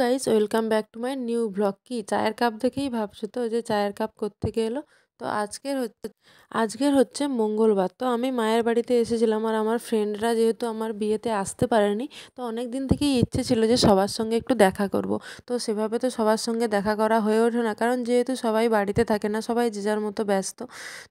guys welcome back to my new blog কি চায়ের cup দেখেই ভাবছো তো যে চায়ের কাপ করতে গেলো তো আজকের হচ্ছে আজকের হচ্ছে মঙ্গলবার তো আমি মায়ের বাড়িতে এসেছিলাম আর আমার ফ্রেন্ডরা যেহেতু আমার বিয়েতে আসতে পারেনি তো অনেক দিন থেকেই ইচ্ছে ছিল যে সবার সঙ্গে একটু দেখা করব তো সেভাবে তো সবার সঙ্গে দেখা করা হয়ে ওঠে না কারণ যেহেতু সবাই বাড়িতে থাকে না সবাই যে যার মতো ব্যস্ত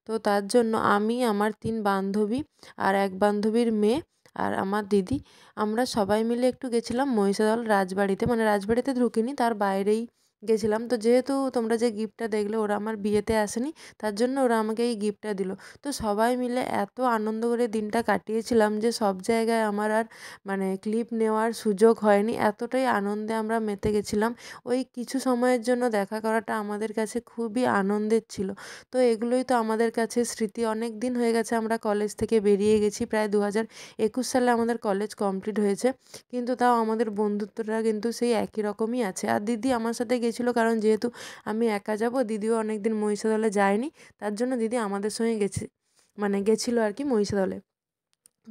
তো তার জন্য আমি আমার তিন বান্ধবী আর এক বান্ধবীর মেয়ে আর আমার দিদি আমরা সবাই মিলে একটু গেছিলাম মহিষাদল রাজবাড়িতে মানে রাজবাড়িতে ঢুকিনি তার বাইরেই গেছিলাম তো যেহেতু তোমরা যে গিফটটা দেখলে ওরা আমার বিয়েতে আসেনি তার জন্য ওরা আমাকে এই গিফটটা দিল তো সবাই মিলে এত আনন্দ করে দিনটা কাটিয়েছিলাম যে সব জায়গায় আমার আর মানে ক্লিপ নেওয়ার সুযোগ হয়নি এতটাই আনন্দে আমরা মেতে গেছিলাম ওই কিছু সময়ের জন্য দেখা করাটা আমাদের কাছে খুবই আনন্দের ছিল তো এগুলোই তো আমাদের কাছে স্মৃতি অনেক দিন হয়ে গেছে আমরা কলেজ থেকে বেরিয়ে গেছি প্রায় দু হাজার একুশ সালে আমাদের কলেজ কমপ্লিট হয়েছে কিন্তু তাও আমাদের বন্ধুত্বটা কিন্তু সেই একই রকমই আছে আর দিদি আমার সাথে গিয়েছিল কারণ যেহেতু আমি একা যাব দিদিও অনেক দিন মহিষাদলে যায়নি তার জন্য দিদি আমাদের সঙ্গে গেছে মানে গেছিলো আর কি মহিষাদলে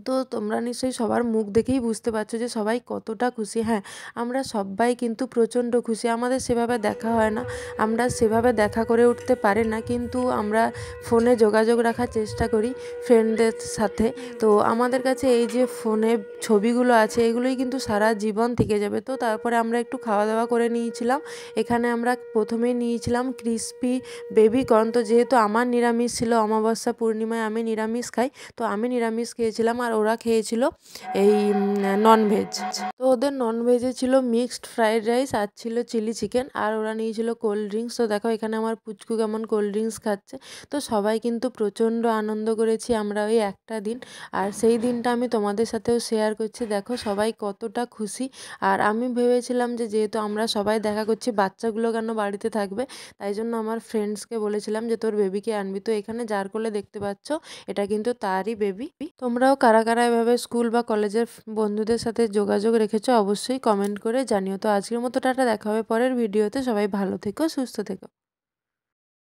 তো তোমরা নিশ্চয়ই সবার মুখ দেখেই বুঝতে পারছো যে সবাই কতটা খুশি হ্যাঁ আমরা সবাই কিন্তু প্রচণ্ড খুশি আমাদের সেভাবে দেখা হয় না আমরা সেভাবে দেখা করে উঠতে পারে না কিন্তু আমরা ফোনে যোগাযোগ রাখার চেষ্টা করি ফ্রেন্ডদের সাথে তো আমাদের কাছে এই যে ফোনে ছবিগুলো আছে এগুলোই কিন্তু সারা জীবন থেকে যাবে তো তারপরে আমরা একটু খাওয়া দাওয়া করে নিয়েছিলাম এখানে আমরা প্রথমে নিয়েছিলাম ক্রিসপি কর্ন তো যেহেতু আমার নিরামিষ ছিল অমাবস্যা পূর্ণিমায় আমি নিরামিষ খাই তো আমি নিরামিষ খেয়েছিলাম আর ওরা খেয়েছিল এই ননভেজ ওদের ননভেজে ছিল মিক্সড ফ্রাইড রাইস আর ছিল চিলি চিকেন আর ওরা নিয়েছিল কোল্ড ড্রিঙ্কস তো দেখো এখানে আমার পুচকু কেমন কোল্ড ড্রিঙ্কস খাচ্ছে তো সবাই কিন্তু প্রচণ্ড আনন্দ করেছি আমরা ওই একটা দিন আর সেই দিনটা আমি তোমাদের সাথেও শেয়ার করছি দেখো সবাই কতটা খুশি আর আমি ভেবেছিলাম যে যেহেতু আমরা সবাই দেখা করছি বাচ্চাগুলো কেন বাড়িতে থাকবে তাই জন্য আমার ফ্রেন্ডসকে বলেছিলাম যে তোর বেবিকে আনবি তো এখানে যার কোলে দেখতে পাচ্ছ এটা কিন্তু তারই বেবি তোমরাও কারা কারা এভাবে স্কুল বা কলেজের বন্ধুদের সাথে যোগাযোগ রেখে লেগেছে অবশ্যই কমেন্ট করে জানিও তো আজকের মতো টাটা দেখা হবে পরের ভিডিওতে সবাই ভালো থেকো সুস্থ থেকো